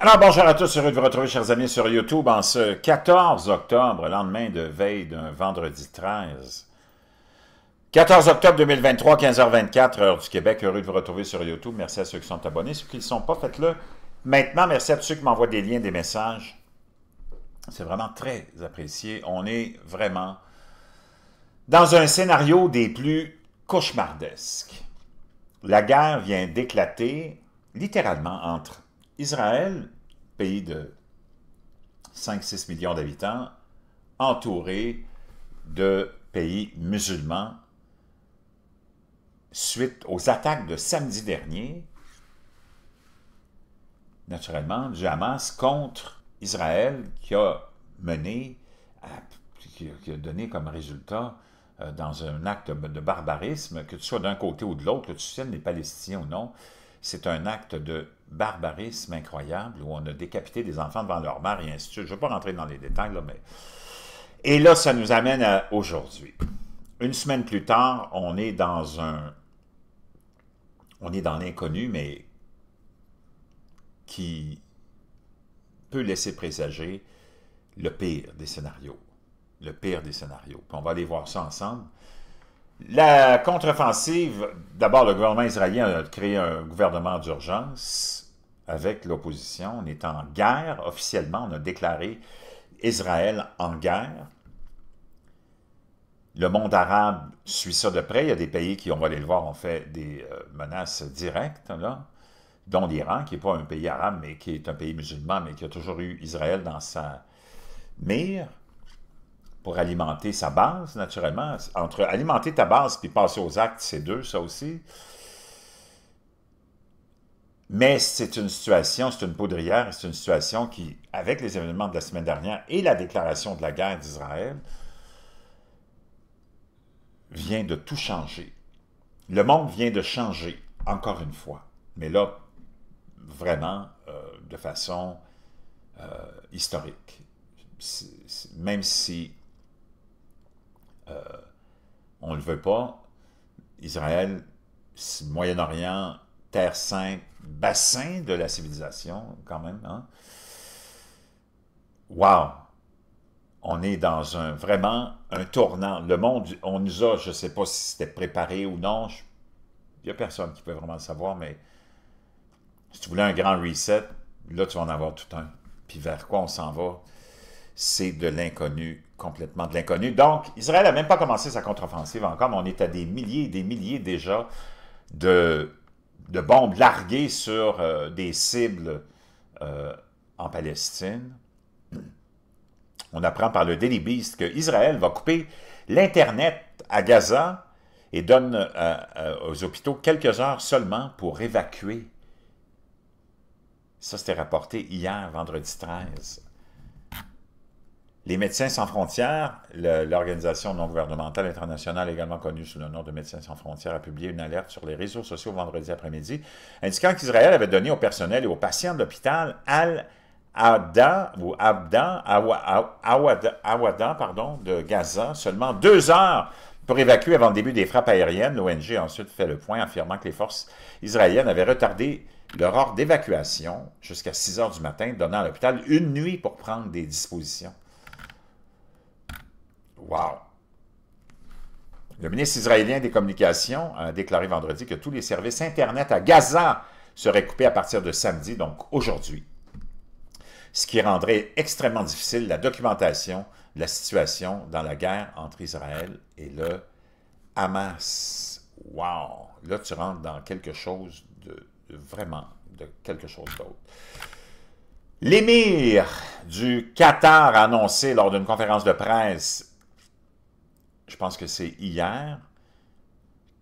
Alors bonjour à tous, heureux de vous retrouver chers amis sur YouTube en ce 14 octobre, lendemain de veille d'un vendredi 13. 14 octobre 2023, 15h24, heure du Québec, heureux de vous retrouver sur YouTube. Merci à ceux qui sont abonnés, ceux qui ne sont pas, faites-le maintenant. Merci à tous ceux qui m'envoient des liens, des messages. C'est vraiment très apprécié. On est vraiment dans un scénario des plus cauchemardesques. La guerre vient d'éclater littéralement entre Israël, pays de 5-6 millions d'habitants, entouré de pays musulmans, suite aux attaques de samedi dernier, naturellement, du Hamas contre Israël qui a mené, qui a donné comme résultat euh, dans un acte de, barbarisme, que tu sois d'un côté ou de l'autre, que tu soutiennes les Palestiniens ou non, c'est un acte de barbarisme incroyable où on a décapité des enfants devant leur mère et ainsi de suite. Je ne vais pas rentrer dans les détails, là, mais... Et là, ça nous amène à aujourd'hui. Une semaine plus tard, on est dans un... On est dans l'inconnu, mais qui peut laisser présager le pire des scénarios. Le pire des scénarios. on va aller voir ça ensemble. La contre-offensive, d'abord, le gouvernement israélien a créé un gouvernement d'urgence avec l'opposition. On est en guerre officiellement. On a déclaré Israël en guerre. Le monde arabe suit ça de près. Il y a des pays qui, on va aller le voir, ont fait des euh, menaces directes, là, dont l'Iran, qui n'est pas un pays arabe, mais qui est un pays musulman, mais qui a toujours eu Israël dans sa mire pour alimenter sa base, naturellement. Entre alimenter ta base puis passer aux actes, c'est deux, ça aussi. Mais c'est une situation, c'est une poudrière, c'est une situation qui, avec les événements de la semaine dernière et la déclaration de la guerre d'Israël, vient de tout changer. Le monde vient de changer, encore une fois. Mais là, vraiment, euh, de façon euh, historique. même si euh, on ne le veut pas. Israël, Moyen-Orient, Terre Sainte, bassin de la civilisation, quand même. Hein? Wow! On est dans un vraiment un tournant. Le monde, on nous a, je ne sais pas si c'était préparé ou non, il n'y a personne qui peut vraiment le savoir, mais si tu voulais un grand reset, là, tu vas en avoir tout un. Puis vers quoi on s'en va? c'est de l'inconnu, complètement de l'inconnu. Donc, Israël n'a même pas commencé sa contre-offensive encore, mais on est à des milliers et des milliers déjà de, de bombes larguées sur euh, des cibles euh, en Palestine. On apprend par le Daily Beast que Israël va couper l'Internet à Gaza et donne euh, aux hôpitaux quelques heures seulement pour évacuer. Ça, c'était rapporté hier, vendredi 13, les Médecins sans frontières, l'organisation non gouvernementale internationale également connue sous le nom de Médecins sans frontières, a publié une alerte sur les réseaux sociaux vendredi après-midi, indiquant qu'Israël avait donné au personnel et aux patients de l'hôpital Al-Ada ou Abdan, pardon, de Gaza, seulement deux heures pour évacuer avant le début des frappes aériennes. L'ONG a ensuite fait le point, affirmant que les forces israéliennes avaient retardé leur ordre d'évacuation jusqu'à 6 heures du matin, donnant à l'hôpital une nuit pour prendre des dispositions. Wow! Le ministre israélien des Communications a déclaré vendredi que tous les services Internet à Gaza seraient coupés à partir de samedi, donc aujourd'hui, ce qui rendrait extrêmement difficile la documentation de la situation dans la guerre entre Israël et le Hamas. Wow! Là, tu rentres dans quelque chose de, vraiment, de quelque chose d'autre. L'émir du Qatar a annoncé lors d'une conférence de presse je pense que c'est hier,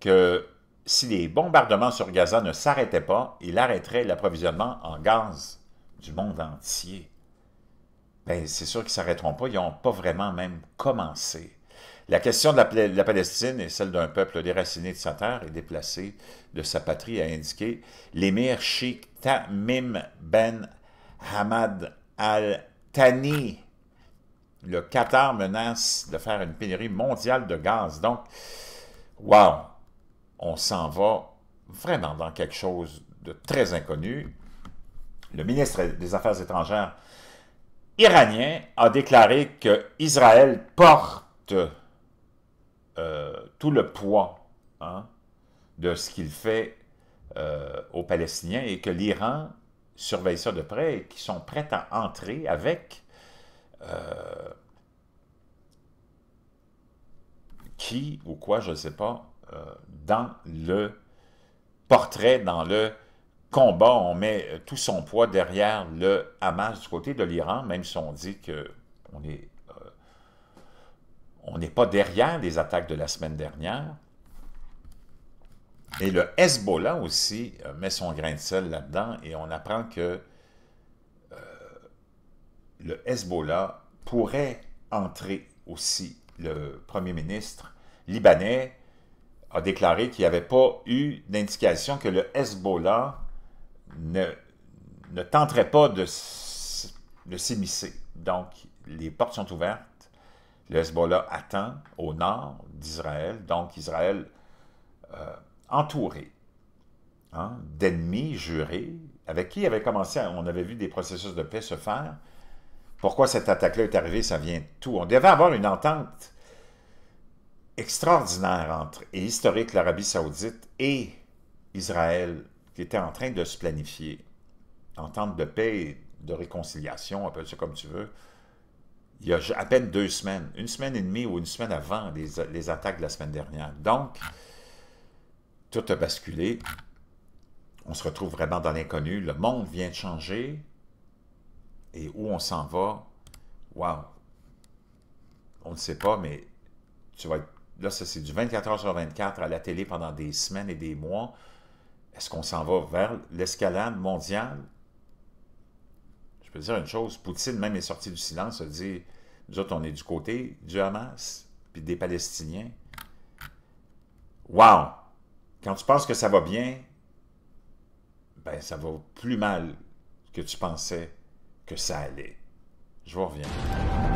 que si les bombardements sur Gaza ne s'arrêtaient pas, il arrêterait l'approvisionnement en gaz du monde entier. Bien, c'est sûr qu'ils ne s'arrêteront pas, ils n'ont pas vraiment même commencé. La question de la, Palestine est celle d'un peuple déraciné de sa terre et déplacé de sa patrie, a indiqué l'émir Sheikh Tamim Ben Hamad al-Thani, le Qatar menace de faire une pénurie mondiale de gaz. Donc, wow, on s'en va vraiment dans quelque chose de très inconnu. Le ministre des Affaires étrangères iranien a déclaré que Israël porte euh, tout le poids hein, de ce qu'il fait euh, aux Palestiniens et que l'Iran surveille ça de près et qu'ils sont prêts à entrer avec euh, qui ou quoi, je ne sais pas, euh, dans le portrait, dans le combat, on met tout son poids derrière le Hamas du côté de l'Iran, même si on dit qu'on est euh, on n'est pas derrière les attaques de la semaine dernière. Et le Hezbollah aussi met son grain de sel là-dedans et on apprend que le Hezbollah pourrait entrer aussi. Le premier ministre libanais a déclaré qu'il n'y avait pas eu d'indication que le Hezbollah ne, tenterait pas de, de s'immiscer. Donc, les portes sont ouvertes. Le Hezbollah attend au nord d'Israël, donc Israël euh, entouré hein, d'ennemis jurés, avec qui avait commencé, on avait vu des processus de paix se faire, pourquoi cette attaque-là est arrivée, ça vient de tout. On devait avoir une entente extraordinaire entre, et historique, l'Arabie saoudite et Israël, qui était en train de se planifier. Entente de paix et de réconciliation, appelle ça comme tu veux. Il y a à peine deux semaines, une semaine et demie ou une semaine avant les, les attaques de la semaine dernière. Donc, tout a basculé. On se retrouve vraiment dans l'inconnu. Le monde vient de changer et où on s'en va, waouh, on ne sait pas, mais tu vas là, ça c'est du 24 h sur 24 à la télé pendant des semaines et des mois. Est-ce qu'on s'en va vers l'escalade mondiale? Je peux dire une chose, Poutine même est sorti du silence, a dit, nous autres, on est du côté du Hamas, puis des Palestiniens. Wow! Quand tu penses que ça va bien, ben ça va plus mal que tu pensais que ça allait. Je vous reviens.